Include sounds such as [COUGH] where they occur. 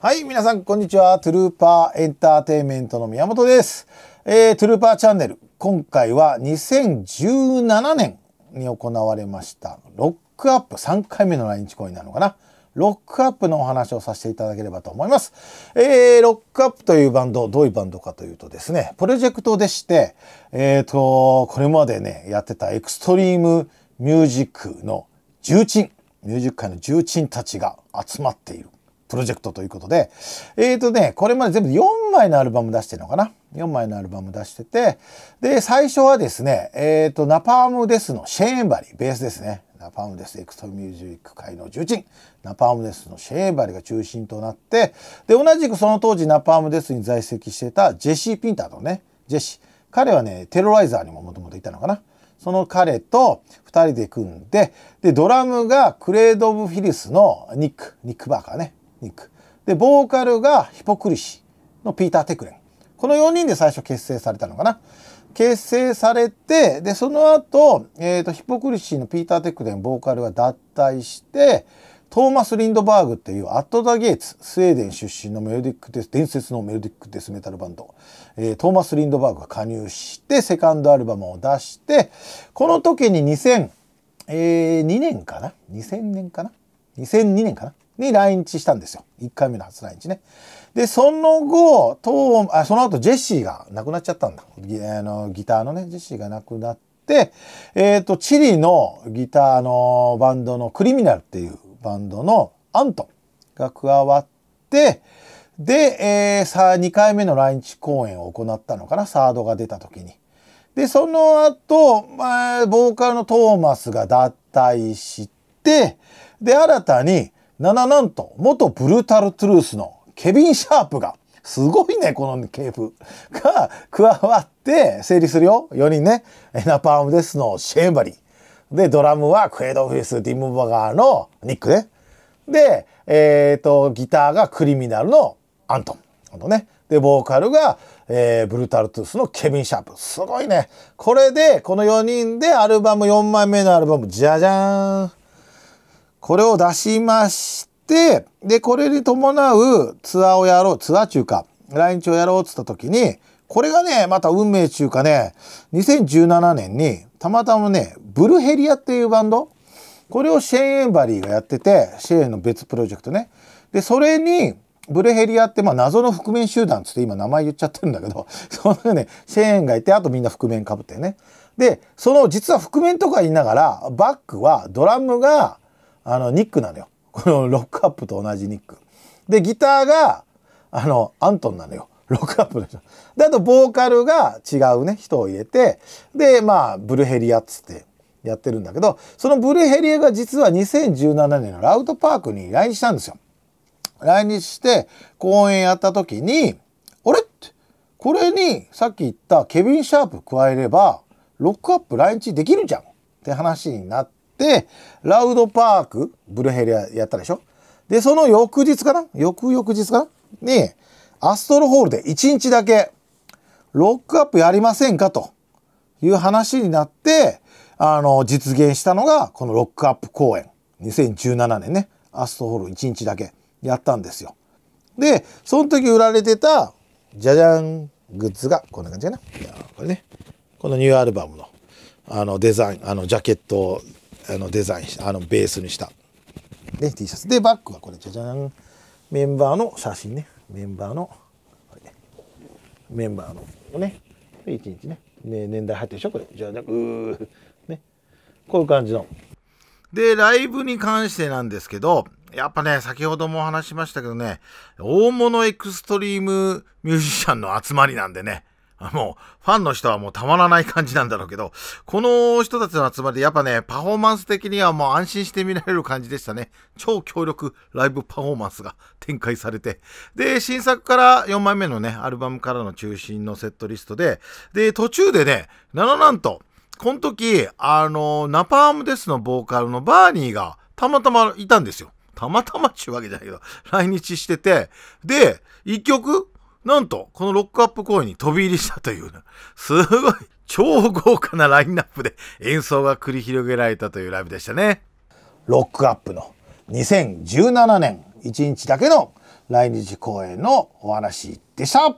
はい、皆さん、こんにちは。トゥルーパーエンターテインメントの宮本です。えー、トゥルーパーチャンネル。今回は2017年に行われました、ロックアップ3回目の来日公演なのかな。ロックアップのお話をさせていただければと思います。えー、ロックアップというバンド、どういうバンドかというとですね、プロジェクトでして、えっ、ー、と、これまでね、やってたエクストリームミュージックの重鎮、ミュージック界の重鎮たちが集まっている。プロジェクトということで、えーとね、これまで全部4枚のアルバム出してるのかな。4枚のアルバム出してて、で、最初はですね、えーと、ナパームデスのシェーンバリー、ベースですね。ナパームデスエクストミュージック界の重鎮、ナパームデスのシェーンバリーが中心となって、で、同じくその当時ナパームデスに在籍してたジェシー・ピンターとね、ジェシー。彼はね、テロライザーにももともといたのかな。その彼と2人で組んで、で、ドラムがクレード・オブ・フィリスのニック、ニック・バーカーね。ニック。で、ボーカルがヒポクリシーのピーター・テクレン。この4人で最初結成されたのかな。結成されて、で、その後、えっ、ー、と、ヒポクリシーのピーター・テクレン、ボーカルが脱退して、トーマス・リンドバーグっていうアット・ザ・ゲイツ、スウェーデン出身のメロディックデス、伝説のメロディックデスメタルバンド、えー、トーマス・リンドバーグが加入して、セカンドアルバムを出して、この時に2 0 0えー、2年かな ?2000 年かな ?2002 年かなに来日したんですよ。1回目の初来日ね。で、その後、トーあその後ジェシーが亡くなっちゃったんだ。ギあのギターのね、ジェシーが亡くなって、えっ、ー、と、チリのギターのバンドのクリミナルっていうバンドのアントが加わって、で、えー、さあ2回目の来日公演を行ったのかな、サードが出た時に。で、その後、まあ、ボーカルのトーマスが脱退して、で、新たに、なななんと、元ブルータルトゥルースのケビン・シャープが、すごいね、このケープが加わって整理するよ。4人ね。エナパームデスのシェーンバリー。で、ドラムはクエドフィス・ディムバガーのニックね。で、えっ、ー、と、ギターがクリミナルのアントン。あのね。で、ボーカルが、えー、ブルータルトゥースのケビン・シャープ。すごいね。これで、この4人でアルバム4枚目のアルバム、じゃじゃーん。これを出しまして、で、これに伴うツアーをやろう、ツアー中か、来日をやろうっつった時に、これがね、また運命中かね、2017年に、たまたまね、ブルヘリアっていうバンド、これをシェーン・エンバリーがやってて、シェーンの別プロジェクトね。で、それに、ブルヘリアって、まあ、謎の覆面集団つって今名前言っちゃってるんだけど、[LAUGHS] そのね、シェーンがいて、あとみんな覆面かぶってね。で、その実は覆面とか言いながら、バックはドラムが、あのニックなのよ [LAUGHS] このロックアップと同じニックでギターがあのアントンなのよ [LAUGHS] ロックアップでしょであとボーカルが違うね人を入れてでまあブルヘリアっつってやってるんだけどそのブルヘリアが実は2017年のラウドパークに来日したんですよ来日して公演やった時にあれってこれにさっき言ったケビン・シャープ加えればロックアップ来日できるじゃんって話になっ、ラウドパーク、ブルヘリアやったでしょで、その翌日かな翌々日かなに、アストロホールで1日だけ、ロックアップやりませんかという話になって、あの、実現したのが、このロックアップ公演。2017年ね、アストホール1日だけやったんですよ。で、その時売られてた、じゃじゃん、グッズが、こんな感じかな。これね、このニューアルバムの、あの、デザイン、あの、ジャケットあのデザインあのベースにした、ね、T シャツでバッグはこれじゃじゃんメンバーの写真ねメンバーのメンバーのね一日ねね年代入ってるでしょこれじゃじゃんうねこういう感じのでライブに関してなんですけどやっぱね、先ほども話しましたけどね、大物エクストリームミュージシャンの集まりなんでね、[LAUGHS] もう、ファンの人はもうたまらない感じなんだろうけど、この人たちの集まりでやっぱね、パフォーマンス的にはもう安心して見られる感じでしたね。超強力ライブパフォーマンスが展開されて。で、新作から4枚目のね、アルバムからの中心のセットリストで、で、途中でね、なのなんと、この時、あの、ナパームデスのボーカルのバーニーがたまたまいたんですよ。たまたまっちゅうわけじゃないけど、来日してて、で、一曲、なんと、このロックアップ公演に飛び入りしたという、[LAUGHS] すごい、超豪華なラインナップで演奏が繰り広げられたというライブでしたね。ロックアップの2017年1日だけの来日公演のお話でした。